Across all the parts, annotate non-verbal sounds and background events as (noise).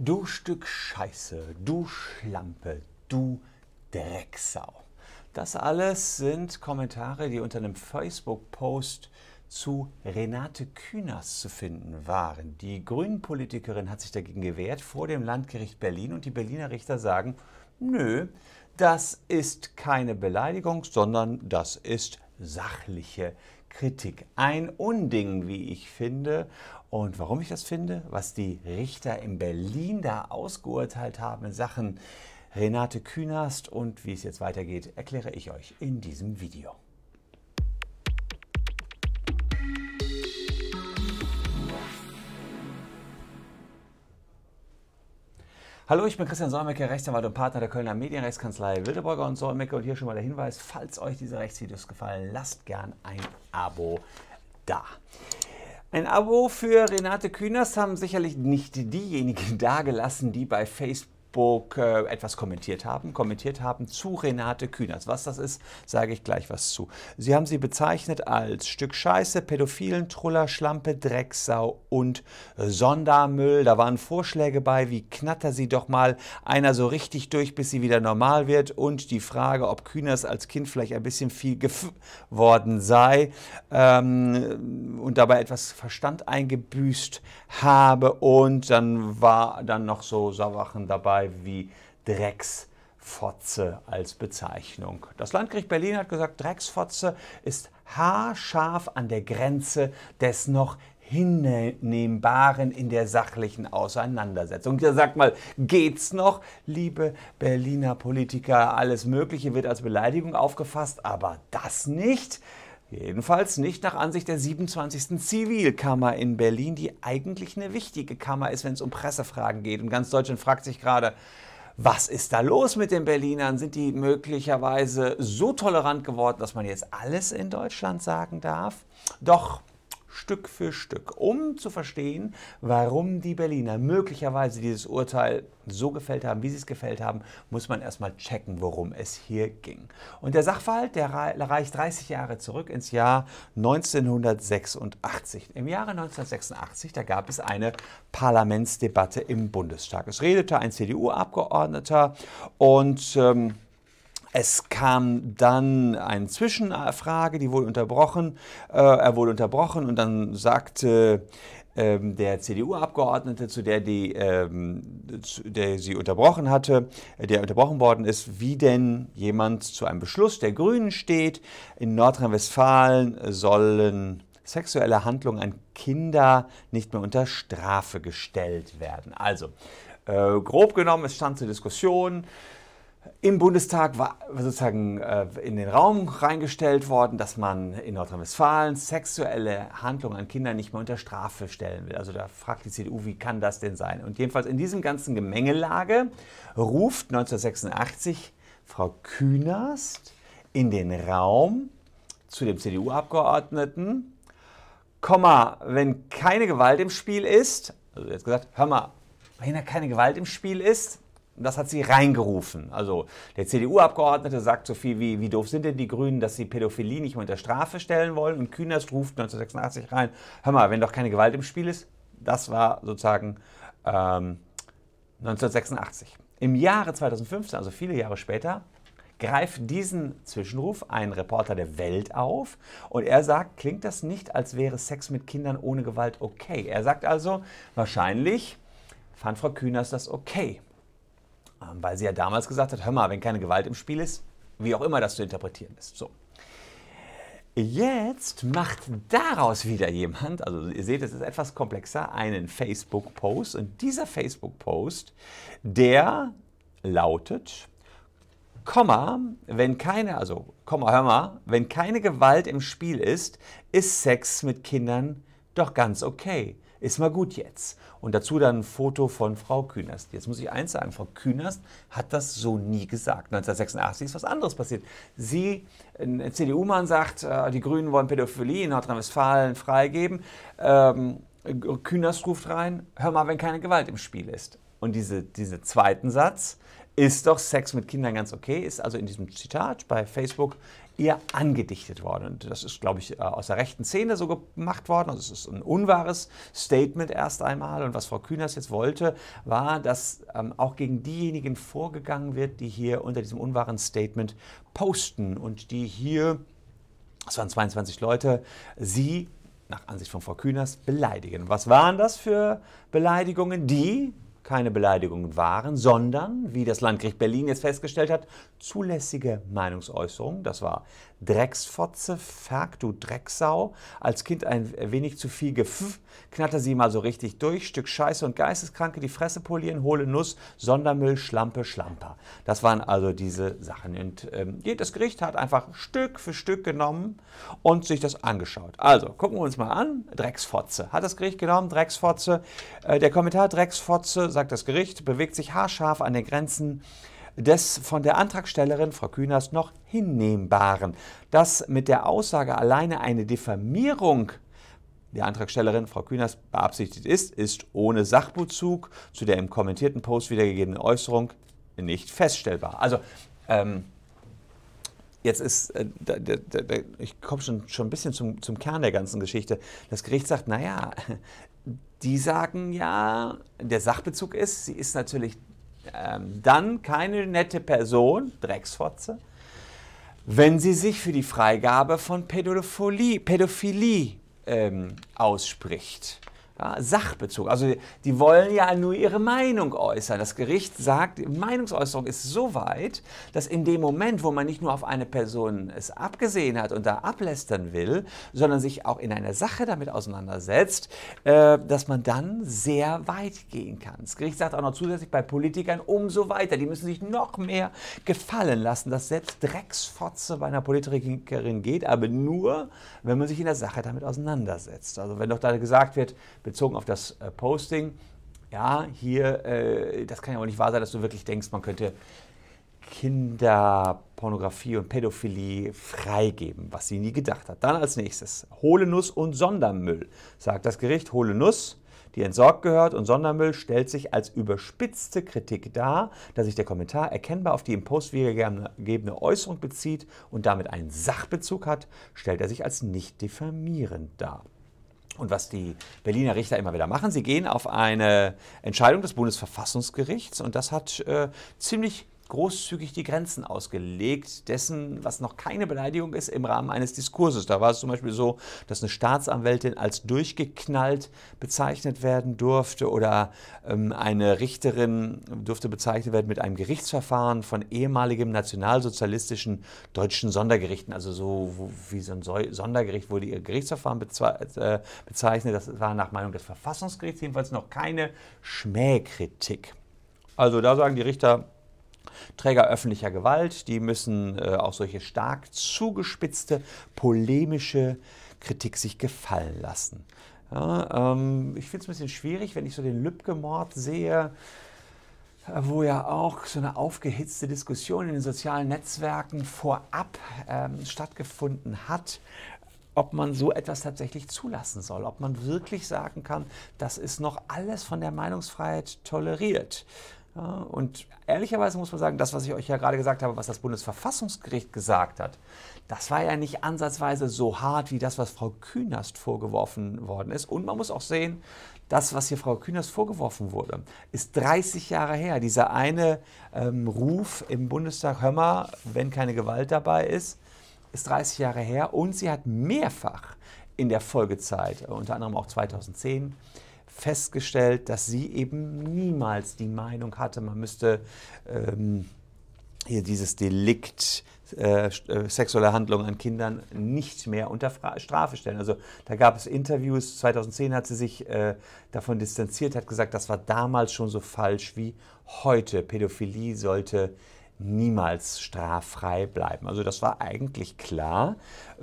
Du Stück Scheiße, du Schlampe, du Drecksau. Das alles sind Kommentare, die unter einem Facebook-Post zu Renate Künast zu finden waren. Die Grünen-Politikerin hat sich dagegen gewehrt vor dem Landgericht Berlin und die Berliner Richter sagen, nö, das ist keine Beleidigung, sondern das ist sachliche Kritik. Ein Unding, wie ich finde. Und warum ich das finde, was die Richter in Berlin da ausgeurteilt haben in Sachen Renate Künast und wie es jetzt weitergeht, erkläre ich euch in diesem Video. Hallo, ich bin Christian Solmecke, Rechtsanwalt und Partner der Kölner Medienrechtskanzlei Wildeborger und Solmecke. Und hier schon mal der Hinweis, falls euch diese Rechtsvideos gefallen, lasst gern ein Abo da. Ein Abo für Renate Künast haben sicherlich nicht diejenigen (laughs) dagelassen, die bei Facebook Facebook äh, etwas kommentiert haben, kommentiert haben zu Renate Künast. Was das ist, sage ich gleich was zu. Sie haben sie bezeichnet als Stück Scheiße, Pädophilen, Truller, Schlampe, Drecksau und Sondermüll. Da waren Vorschläge bei, wie knatter sie doch mal einer so richtig durch, bis sie wieder normal wird und die Frage, ob Künast als Kind vielleicht ein bisschen viel geworden sei ähm, und dabei etwas Verstand eingebüßt habe und dann war dann noch so Sachen dabei Begriffe wie Drecksfotze als Bezeichnung. Das Landgericht Berlin hat gesagt, Drecksfotze ist haarscharf an der Grenze des noch Hinnehmbaren in der sachlichen Auseinandersetzung. Ja, sag mal, geht's noch? Liebe Berliner Politiker, alles Mögliche wird als Beleidigung aufgefasst, aber das nicht. Jedenfalls nicht nach Ansicht der 27. Zivilkammer in Berlin, die eigentlich eine wichtige Kammer ist, wenn es um Pressefragen geht. Und ganz Deutschland fragt sich gerade, was ist da los mit den Berlinern? Sind die möglicherweise so tolerant geworden, dass man jetzt alles in Deutschland sagen darf? Doch Stück für Stück, um zu verstehen, warum die Berliner möglicherweise dieses Urteil so gefällt haben, wie sie es gefällt haben, muss man erstmal checken, worum es hier ging. Und der Sachverhalt, der reicht 30 Jahre zurück ins Jahr 1986. Im Jahre 1986, da gab es eine Parlamentsdebatte im Bundestag. Es redete ein CDU-Abgeordneter und ähm, es kam dann eine Zwischenfrage, die wurde unterbrochen. Äh, er wurde unterbrochen und dann sagte ähm, der CDU-Abgeordnete, zu der, die, ähm, zu der sie unterbrochen hatte, äh, der unterbrochen worden ist, wie denn jemand zu einem Beschluss der Grünen steht. In Nordrhein-Westfalen sollen sexuelle Handlungen an Kinder nicht mehr unter Strafe gestellt werden. Also, äh, grob genommen, es stand zur Diskussion im Bundestag war sozusagen äh, in den Raum reingestellt worden, dass man in Nordrhein-Westfalen sexuelle Handlungen an Kindern nicht mehr unter Strafe stellen will. Also da fragt die CDU, wie kann das denn sein? Und jedenfalls in diesem ganzen Gemengelage ruft 1986 Frau Künast in den Raum zu dem CDU-Abgeordneten, Komma, wenn keine Gewalt im Spiel ist, also jetzt gesagt, hör mal, wenn da keine Gewalt im Spiel ist, und das hat sie reingerufen. Also der CDU-Abgeordnete sagt so viel wie, wie doof sind denn die Grünen, dass sie Pädophilie nicht mehr unter Strafe stellen wollen. Und Kühners ruft 1986 rein, hör mal, wenn doch keine Gewalt im Spiel ist. Das war sozusagen ähm, 1986. Im Jahre 2015, also viele Jahre später, greift diesen Zwischenruf ein Reporter der Welt auf und er sagt, klingt das nicht, als wäre Sex mit Kindern ohne Gewalt okay. Er sagt also, wahrscheinlich fand Frau Kühners das okay. Ähm, weil sie ja damals gesagt hat, hör mal, wenn keine Gewalt im Spiel ist, wie auch immer das zu interpretieren ist. So. Jetzt macht daraus wieder jemand, also ihr seht, es ist etwas komplexer, einen Facebook-Post. Und dieser Facebook-Post, der lautet, Komma, wenn keine, also Komma, hör mal, wenn keine Gewalt im Spiel ist, ist Sex mit Kindern doch ganz okay ist mal gut jetzt. Und dazu dann ein Foto von Frau Künast. Jetzt muss ich eins sagen, Frau Künast hat das so nie gesagt. 1986 ist was anderes passiert. Sie, ein CDU-Mann sagt, äh, die Grünen wollen Pädophilie in Nordrhein-Westfalen freigeben. Ähm, Künast ruft rein, hör mal, wenn keine Gewalt im Spiel ist. Und diese, dieser zweiten Satz, ist doch Sex mit Kindern ganz okay, ist also in diesem Zitat bei Facebook ihr angedichtet worden. Und das ist, glaube ich, äh, aus der rechten Szene so gemacht worden. Also es ist ein unwahres Statement erst einmal. Und was Frau Kühners jetzt wollte, war, dass ähm, auch gegen diejenigen vorgegangen wird, die hier unter diesem unwahren Statement posten und die hier, es waren 22 Leute, sie nach Ansicht von Frau Kühners beleidigen. Was waren das für Beleidigungen? Die, keine Beleidigungen waren, sondern, wie das Landgericht Berlin jetzt festgestellt hat, zulässige Meinungsäußerungen. Das war Drecksfotze, Ferg, du Drecksau. Als Kind ein wenig zu viel gepfiff, knatter sie mal so richtig durch, Stück Scheiße und Geisteskranke, die Fresse polieren, hohle Nuss, Sondermüll, Schlampe, Schlamper. Das waren also diese Sachen. Und ähm, jedes Gericht hat einfach Stück für Stück genommen und sich das angeschaut. Also, gucken wir uns mal an. Drecksfotze. Hat das Gericht genommen, Drecksfotze. Äh, der Kommentar Drecksfotze, sagt das Gericht, bewegt sich haarscharf an den Grenzen des von der Antragstellerin Frau Kühners noch hinnehmbaren. Dass mit der Aussage alleine eine Diffamierung der Antragstellerin Frau Kühners beabsichtigt ist, ist ohne Sachbezug zu der im kommentierten Post wiedergegebenen Äußerung nicht feststellbar. Also ähm, jetzt ist, äh, da, da, da, ich komme schon, schon ein bisschen zum, zum Kern der ganzen Geschichte. Das Gericht sagt, naja, (laughs) die sagen ja, der Sachbezug ist, sie ist natürlich ähm, dann keine nette Person, Drecksfotze, wenn sie sich für die Freigabe von Pädophilie, Pädophilie ähm, ausspricht ja, Sachbezug. Also die wollen ja nur ihre Meinung äußern. Das Gericht sagt, die Meinungsäußerung ist so weit, dass in dem Moment, wo man nicht nur auf eine Person es abgesehen hat und da ablästern will, sondern sich auch in einer Sache damit auseinandersetzt, äh, dass man dann sehr weit gehen kann. Das Gericht sagt auch noch zusätzlich bei Politikern umso weiter. Die müssen sich noch mehr gefallen lassen, dass selbst Drecksfotze bei einer Politikerin geht, aber nur, wenn man sich in der Sache damit auseinandersetzt. Also wenn doch da gesagt wird, bezogen auf das äh, Posting, ja, hier, äh, das kann ja auch nicht wahr sein, dass du wirklich denkst, man könnte Kinderpornografie und Pädophilie freigeben, was sie nie gedacht hat. Dann als nächstes, hohle Nuss und Sondermüll. Sagt das Gericht, hohle Nuss, die entsorgt gehört, und Sondermüll stellt sich als überspitzte Kritik dar, da sich der Kommentar erkennbar auf die im Post wiedergegebene Äußerung bezieht und damit einen Sachbezug hat, stellt er sich als nicht diffamierend dar. Und was die Berliner Richter immer wieder machen, sie gehen auf eine Entscheidung des Bundesverfassungsgerichts und das hat äh, ziemlich großzügig die Grenzen ausgelegt dessen, was noch keine Beleidigung ist im Rahmen eines Diskurses. Da war es zum Beispiel so, dass eine Staatsanwältin als durchgeknallt bezeichnet werden durfte oder ähm, eine Richterin durfte bezeichnet werden mit einem Gerichtsverfahren von ehemaligem nationalsozialistischen deutschen Sondergerichten. Also so wie so ein Sondergericht wurde ihr Gerichtsverfahren äh, bezeichnet. Das war nach Meinung des Verfassungsgerichts jedenfalls noch keine Schmähkritik. Also da sagen die Richter, Träger öffentlicher Gewalt, die müssen äh, auch solche stark zugespitzte, polemische Kritik sich gefallen lassen. Ja, ähm, ich finde es ein bisschen schwierig, wenn ich so den Lübcke-Mord sehe, äh, wo ja auch so eine aufgehitzte Diskussion in den sozialen Netzwerken vorab ähm, stattgefunden hat ob man so etwas tatsächlich zulassen soll, ob man wirklich sagen kann, das ist noch alles von der Meinungsfreiheit toleriert. Äh, und ehrlicherweise muss man sagen, das, was ich euch ja gerade gesagt habe, was das Bundesverfassungsgericht gesagt hat, das war ja nicht ansatzweise so hart wie das, was Frau Künast vorgeworfen worden ist. Und man muss auch sehen, das, was hier Frau Künast vorgeworfen wurde, ist 30 Jahre her. Dieser eine ähm, Ruf im Bundestag, hör mal, wenn keine Gewalt dabei ist, ist 30 Jahre her. Und sie hat mehrfach in der Folgezeit, unter anderem auch 2010, festgestellt, dass sie eben niemals die Meinung hatte, man müsste ähm, hier dieses Delikt äh, äh, sexuelle Handlungen an Kindern nicht mehr unter Fra Strafe stellen. Also da gab es Interviews, 2010 hat sie sich äh, davon distanziert, hat gesagt, das war damals schon so falsch wie heute. Pädophilie sollte niemals straffrei bleiben. Also das war eigentlich klar,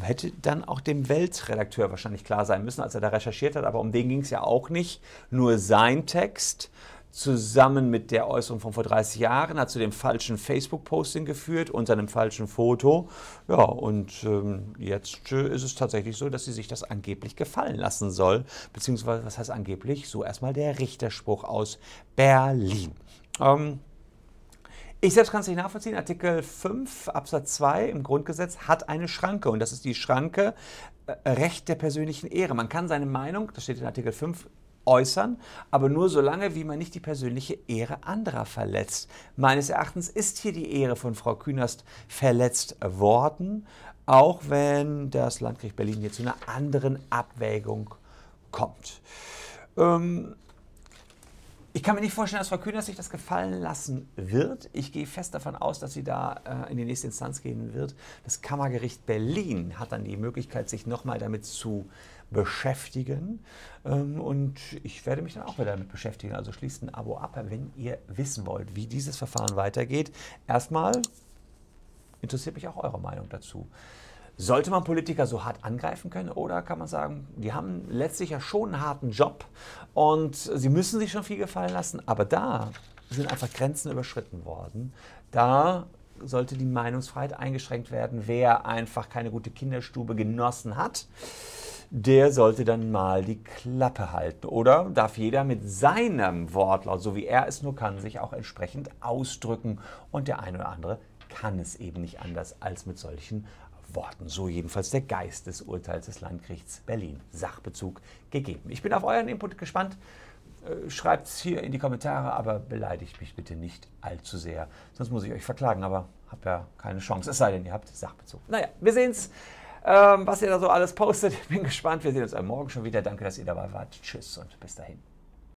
hätte dann auch dem Weltredakteur wahrscheinlich klar sein müssen, als er da recherchiert hat, aber um den ging es ja auch nicht, nur sein Text zusammen mit der Äußerung von vor 30 Jahren hat zu dem falschen Facebook-Posting geführt und seinem falschen Foto. Ja, und ähm, jetzt äh, ist es tatsächlich so, dass sie sich das angeblich gefallen lassen soll. Beziehungsweise, was heißt angeblich? So erstmal der Richterspruch aus Berlin. Ähm, ich selbst kann es nicht nachvollziehen. Artikel 5 Absatz 2 im Grundgesetz hat eine Schranke und das ist die Schranke äh, Recht der persönlichen Ehre. Man kann seine Meinung, das steht in Artikel 5, äußern, aber nur so lange, wie man nicht die persönliche Ehre anderer verletzt. Meines Erachtens ist hier die Ehre von Frau Künast verletzt worden, auch wenn das Landgericht Berlin hier zu einer anderen Abwägung kommt. Ähm, ich kann mir nicht vorstellen, dass Frau Kühners sich das gefallen lassen wird. Ich gehe fest davon aus, dass sie da äh, in die nächste Instanz gehen wird. Das Kammergericht Berlin hat dann die Möglichkeit, sich nochmal damit zu beschäftigen. Ähm, und ich werde mich dann auch wieder damit beschäftigen. Also schließt ein Abo ab, wenn ihr wissen wollt, wie dieses Verfahren weitergeht. Erstmal interessiert mich auch eure Meinung dazu. Sollte man Politiker so hart angreifen können oder kann man sagen, die haben letztlich ja schon einen harten Job und sie müssen sich schon viel gefallen lassen, aber da sind einfach Grenzen überschritten worden. Da sollte die Meinungsfreiheit eingeschränkt werden. Wer einfach keine gute Kinderstube genossen hat, der sollte dann mal die Klappe halten. Oder darf jeder mit seinem Wortlaut, so wie er es nur kann, sich auch entsprechend ausdrücken. Und der eine oder andere kann es eben nicht anders als mit solchen Worten. So jedenfalls der Geist des Urteils des Landgerichts Berlin. Sachbezug gegeben. Ich bin auf euren Input gespannt. Äh, Schreibt es hier in die Kommentare, aber beleidigt mich bitte nicht allzu sehr. Sonst muss ich euch verklagen, aber habt ja keine Chance. Es sei denn, ihr habt Sachbezug. Naja, wir sehen's, ähm, was ihr da so alles postet. (laughs) Bin gespannt. Wir sehen uns am Morgen schon wieder. Danke, dass ihr dabei wart. Tschüss und bis dahin.